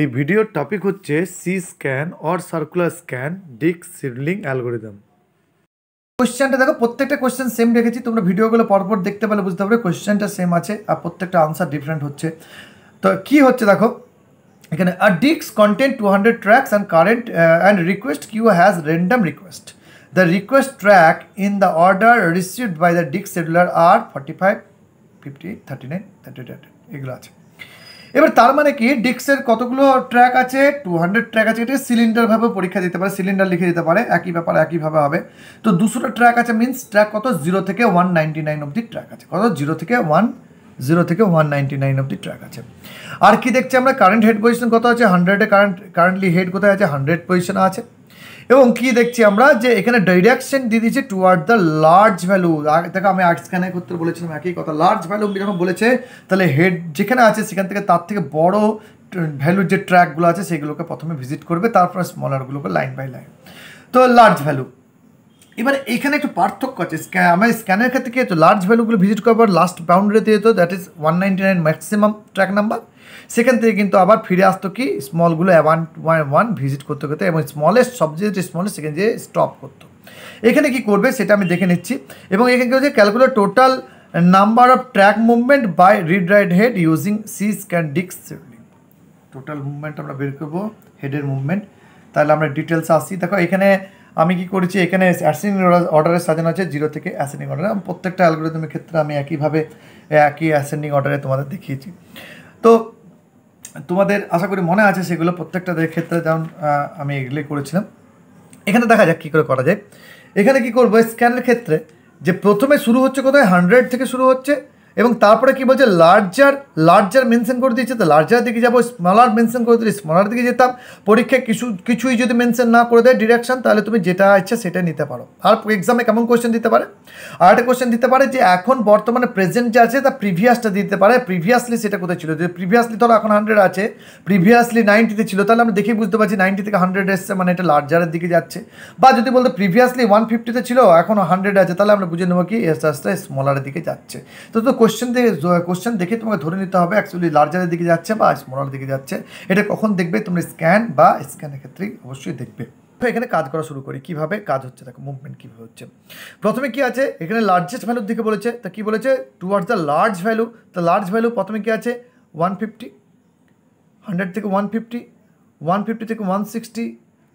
এই ভিডিওর টপিক হচ্ছে C scan or circular scan disk scheduling algorithm কোয়েশ্চেনটা দেখো প্রত্যেকটা কোয়েশ্চেন সেম রেখেছি তোমরা ভিডিওগুলো পরপর দেখতে পেলে বুঝতে পারবে কোয়েশ্চেনটা সেম আছে আর প্রত্যেকটা আনসার ডিফারেন্ট হচ্ছে তো কি হচ্ছে দেখো এখানে আর ডিক্স content two hundred tracks and current and request Q has random request the request track in the order received by the ডিক্স সেডুলার আর forty five fifty thirty nine thirty এগুলো আছে এবার তার মানে কি ডিক্সের কতগুলো ট্র্যাক আছে টু হান্ড্রেড ট্র্যাক আছে এটা সিলিন্ডারভাবে পরীক্ষা দিতে পারে সিলিন্ডার লিখে দিতে পারে একই ব্যাপার একইভাবে হবে তো দুশোটা ট্র্যাক আছে মিনস ট্র্যাক কত জিরো থেকে ওয়ান নাইনটি নাইন অব্দি ট্র্যাক আছে কত জিরো থেকে ওয়ান জিরো থেকে ওয়ান নাইনটি নাইন অব্দি ট্র্যাক আছে আর কি দেখছি আমরা কারেন্ট হেড পজিশন কত আছে হান্ড্রেডে কারেন্ট কারেন্টলি হেড কোথায় আছে হান্ড্রেড পজিশন আছে এবং কি দেখছি আমরা যে এখানে ডাইরেকশন দিয়ে দিয়েছে টুয়ার্ড দ্য লার্জ ভ্যালু দেখো আমি আর্ট স্ক্যানে করতে বলেছিলাম একই কথা লার্জ ভ্যালু যখন বলেছে তাহলে হেড যেখানে আছে সেখান থেকে তার থেকে বড় ভ্যালুর যে ট্র্যাকগুলো আছে সেগুলোকে প্রথমে ভিজিট করবে তারপরে স্মলারগুলোকে লাইন বাই লাইন তো লার্জ ভ্যালু এবার এখানে একটু পার্থক্য আছে আমার স্ক্যানের ক্ষেত্রে কি হতো লার্জ ভ্যালুগুলো ভিজিট করার পর লাস্ট বাউন্ডারিতে যেত that is one ninety nine maximum track number সেখান থেকে কিন্তু আবার ফিরে আসতো কি স্মলগুলো ওয়ান ওয়ান ওয়ান ভিজিট করতে করতে এবং স্মলেস্ট সব যে স্মলেস্ট সেখানে যেয়ে স্টপ করতো এখানে কি করবে সেটা আমি দেখে নিচ্ছি এবং এখানে কি হচ্ছে calculate total number of track movement by read write head using C scan ডিক্স টোটাল মুভমেন্ট আমরা বের করবো হেডের মুভমেন্ট তাহলে আমরা ডিটেলস আসছি দেখো এখানে আমি কি করেছি এখানে অ্যাসেন্ডিং অর্ডারের সাজানো আছে জিরো থেকে অ্যাসেন্ডিং অর্ডারে প্রত্যেকটা অ্যালগোরিদমের ক্ষেত্রে আমি একইভাবে একই অ্যাসেন্ডিং অর্ডারে তোমাদের দেখিয়েছি তো তোমাদের আশা করি মনে আছে সেগুলো প্রত্যেকটা ক্ষেত্রে যেমন আমি এগুলি করেছিলাম এখানে দেখা যাক কী করে করা যায় এখানে কি করবো স্ক্যানের ক্ষেত্রে যে প্রথমে শুরু হচ্ছে কোথায় হান্ড্রেড থেকে শুরু হচ্ছে এবং তারপরে কি বলছে লার্জার লার্জার মেনশন করে দিয়েছে তো লার্জার দিকে যাবো স্মলার মেনশন করে দিলে স্মলার দিকে যেতাম পরীক্ষায় কিছু কিছুই যদি মেনশন না করে দেয় ডিরেকশন তাহলে তুমি যেটা ইচ্ছা সেটা নিতে পারো আর এক্সামে কেমন কোয়েশ্চেন দিতে পারে আর একটা কোয়েশ্চেন দিতে পারে যে এখন বর্তমানে প্রেজেন্ট যে আছে তা প্রিভিয়াসটা দিতে পারে প্রিভিয়াসলি সেটা কোথায় ছিল যদি প্রিভিয়াসলি ধরো এখন হান্ড্রেড আছে প্রিভিয়াসলি নাইনটিতে ছিল তাহলে আমরা দেখেই বুঝতে পারছি নাইনটি থেকে হান্ড্রেড এসছে মানে এটা লার্জারের দিকে যাচ্ছে বা যদি বলতে প্রিভিয়াসলি ওয়ান ফিফটিতে ছিল এখন হান্ড্রেড আছে তাহলে আমরা বুঝে নেবো কি আস্তে আস্তে স্মলারের দিকে যাচ্ছে তো তো কোশ্চেন থেকে কোশ্চেন দেখে তোমাকে ধরে নিতে হবে অ্যাকচুয়ালি লার্জারের দিকে যাচ্ছে বা স্মলার দিকে যাচ্ছে এটা কখন দেখবে তোমরা স্ক্যান বা স্ক্যানের ক্ষেত্রে অবশ্যই দেখবে এখানে কাজ করা শুরু করি কিভাবে কাজ হচ্ছে দেখো মুভমেন্ট কীভাবে হচ্ছে প্রথমে কি আছে এখানে লার্জেস্ট ভ্যালুর দিকে বলেছে তা কী বলেছে টুয়ার্ডস দ্য লার্জ ভ্যালু তা লার্জ ভ্যালু প্রথমে কী আছে ওয়ান ফিফটি হান্ড্রেড থেকে ওয়ান ফিফটি ওয়ান ফিফটি থেকে ওয়ান সিক্সটি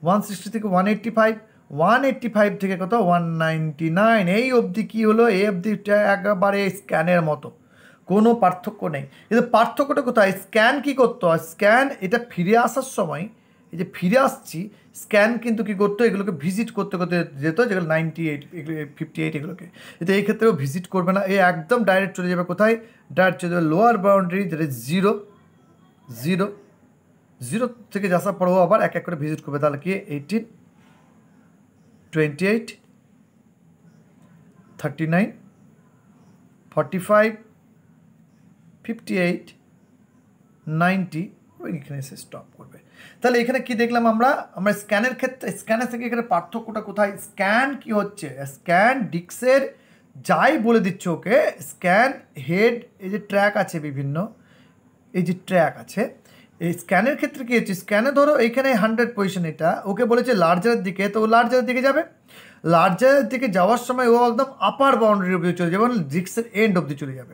ওয়ান সিক্সটি থেকে one eighty five one eighty five থেকে কত ওয়ান নাইনটি নাইন এই অবধি কী হলো এই অবধিটা একবারে স্ক্যানের মতো কোনো পার্থক্য নেই কিন্তু পার্থক্যটা কোথায় স্ক্যান কী করতো স্ক্যান এটা ফিরে আসার সময় এই যে ফিরে আসছি স্ক্যান কিন্তু কী করতো এগুলোকে ভিজিট করতে করতে যেত যেগুলো নাইনটি এইট এগুলো ফিফটি এইট এগুলোকে কিন্তু এই ক্ষেত্রেও ভিজিট করবে না এ একদম ডাইরেক্ট চলে যাবে কোথায় ডাইরেক্ট চলে যাবে লোয়ার বাউন্ডারি যেটা জিরো জিরো জিরো থেকে যাসা পড়বো আবার এক এক করে ভিজিট করবে তাহলে কি eighteen twenty eight thirty nine forty five fifty eight ninety এখানে এসে স্টপ করবে তাহলে এখানে কি দেখলাম আমরা আমরা স্ক্যানের ক্ষেত্রে স্ক্যানের থেকে এখানে পার্থক্যটা কোথায় স্ক্যান কি হচ্ছে স্ক্যান ডিক্সের যাই বলে দিচ্ছে ওকে স্ক্যান হেড এই যে ট্র্যাক আছে বিভিন্ন এই যে ট্র্যাক আছে এই স্ক্যানের ক্ষেত্রে কী হচ্ছে স্ক্যানে ধরো এইখানে হান্ড্রেড পজিশন এটা ওকে বলেছে লার্জারের দিকে তো ও লার্জারের দিকে যাবে লার্জারের দিকে যাওয়ার সময় ও একদম আপার বাউন্ডারি অব্দি চলে যাবে ডিস্কের এন্ড অব্দি চলে যাবে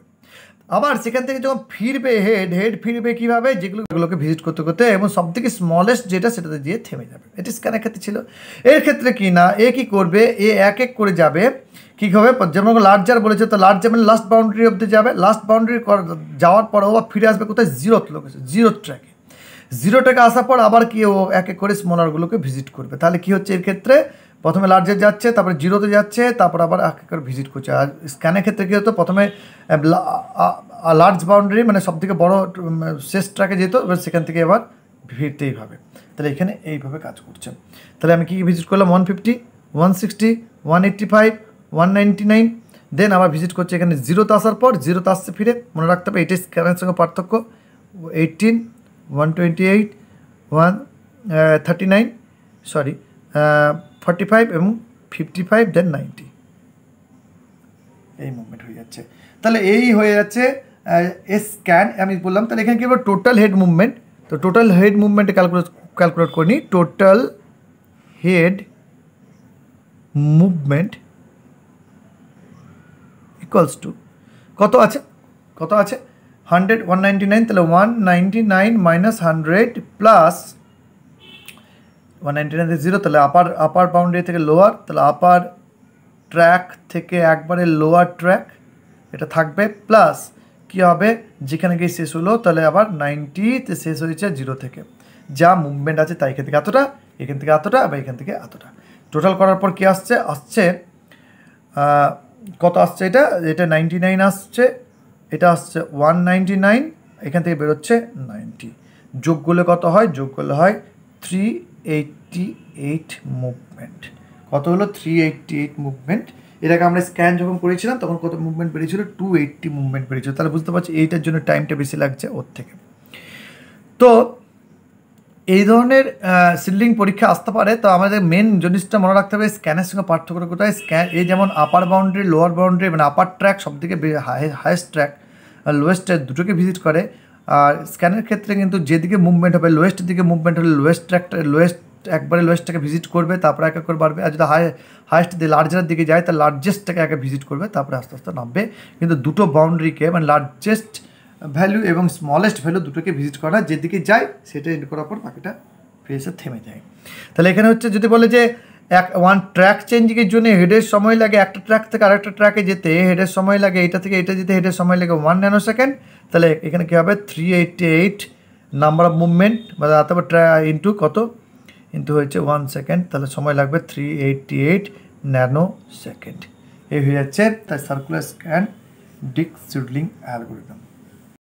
আবার সেখান থেকে যখন ফিরবে হেড হেড ফিরবে কীভাবে যেগুলোগুলোকে ভিজিট করতে করতে এবং সব থেকে স্মলেস্ট যেটা সেটাতে দিয়ে থেমে যাবে এটি স্ক্যানের ক্ষেত্রে ছিল এর ক্ষেত্রে কি না এ কি করবে এ এক এক করে যাবে কী হবে যেমন লার্জার বলেছে তো লার্জার মানে লাস্ট বাউন্ডারি অব্দি যাবে লাস্ট বাউন্ডারি যাওয়ার পর বা ফিরে আসবে কোথায় জিরোত লোকেছে জিরো ট্র্যাকে জিরো টাকা আসার পর আবার কি ও এক এক করে স্মলারগুলোকে ভিজিট করবে তাহলে কি হচ্ছে এর ক্ষেত্রে প্রথমে লার্জে যাচ্ছে তারপরে জিরোতে যাচ্ছে তারপর আবার এক এক করে ভিজিট করছে আর স্ক্যানের ক্ষেত্রে কী হতো প্রথমে লার্জ বাউন্ডারি মানে সবথেকে বড় শেষ ট্র্যাকে যেত এবার সেখান থেকে এবার ফিরতেই হবে তাহলে এখানে এইভাবে কাজ করছে তাহলে আমি কী ভিজিট করলাম one fifty one sixty one eighty five one ninety nine then আবার ভিজিট করছে এখানে জিরোতে আসার পর জিরোতে আসছে ফিরে মনে রাখতে হবে এইটাই স্ক্যানের সঙ্গে পার্থক্য এইটিন 128 1 uh, 39 sorry uh, 45 এবং 55 দেন 90 এই মুভমেন্ট হয়ে যাচ্ছে তাহলে এই হয়ে যাচ্ছে এস uh, আমি বললাম তাহলে এখানে কি বলবো টোটাল হেড মুভমেন্ট তো টোটাল হেড মুভমেন্টে calculate calculate total head movement equals to কত আছে কত আছে হান্ড্রেড ওয়ান নাইনটি নাইন তাহলে one ninety nine minus hundred plus one ninety nine zero তাহলে আপার আপার বাউন্ডারি থেকে লোয়ার তাহলে আপার ট্র্যাক থেকে একবারে লোয়ার ট্র্যাক এটা থাকবে প্লাস কি হবে যেখানে গিয়ে শেষ হলো তাহলে আবার নাইনটিতে শেষ হয়েছে জিরো থেকে যা মুভমেন্ট আছে তাই এখান থেকে এতটা এখান থেকে এতটা বা এখান থেকে এতটা টোটাল করার পর কি আসছে আসছে কত আসছে এটা এটা নাইনটি নাইন আসছে এটা আসছে ওয়ান নাইনটি নাইন এখান থেকে বেরোচ্ছে নাইনটি যোগ করলে কত হয় যোগ করলে হয় থ্রি এইটটি এইট মুভমেন্ট কত হলো থ্রি এইটটি এইট মুভমেন্ট এটাকে আমরা স্ক্যান যখন করেছিলাম তখন কত মুভমেন্ট বেরিয়েছিল টু এইটটি মুভমেন্ট বেরিয়েছিল তাহলে বুঝতে পারছি এইটার জন্য টাইমটা বেশি লাগছে ওর থেকে তো এই ধরনের সিলিং পরীক্ষা আসতে পারে তো আমাদের মেন জিনিসটা মনে রাখতে হবে স্ক্যানের সঙ্গে পার্থক্য কোথায় স্ক্যান এই যেমন আপার বাউন্ডারি লোয়ার বাউন্ডারি মানে আপার ট্র্যাক সব থেকে হায়েস্ট ট্র্যাক লোয়েস্টের দুটোকে ভিজিট করে আর স্ক্যানের ক্ষেত্রে কিন্তু যেদিকে মুভমেন্ট হবে লোয়েস্টের দিকে মুভমেন্ট হলে লোয়েস্ট একটা লোয়েস্ট একবারে লোয়েস্টটাকে ভিজিট করবে তারপরে এক এক করে বাড়বে আর যদি হাই হাইয়েস্ট দিয়ে লার্জারের দিকে যায় তা লার্জেস্টটাকে একে ভিজিট করবে তারপরে আস্তে আস্তে নামবে কিন্তু দুটো বাউন্ডারিকে মানে লার্জেস্ট ভ্যালু এবং স্মলেস্ট ভ্যালু দুটোকে ভিজিট করা যেদিকে যায় সেটা এন্ড করার পর বাকিটা ফেসে থেমে যায় তাহলে এখানে হচ্ছে যদি বলে যে এক ওয়ান ট্র্যাক চেঞ্জিংয়ের জন্য হেডের সময় লাগে একটা ট্র্যাক থেকে আরেকটা ট্র্যাকে যেতে হেডের সময় লাগে এটা থেকে এটা যেতে হেডের সময় লাগে ওয়ান ন্যানো সেকেন্ড তাহলে এখানে কী হবে three eighty eight number of movement বা অথবা ট্রা ইন্টু কত ইন্টু হয়েছে ওয়ান সেকেন্ড তাহলে সময় লাগবে three eighty eight nanosecond এই হয়ে যাচ্ছে তাই circular scan disk scheduling algorithm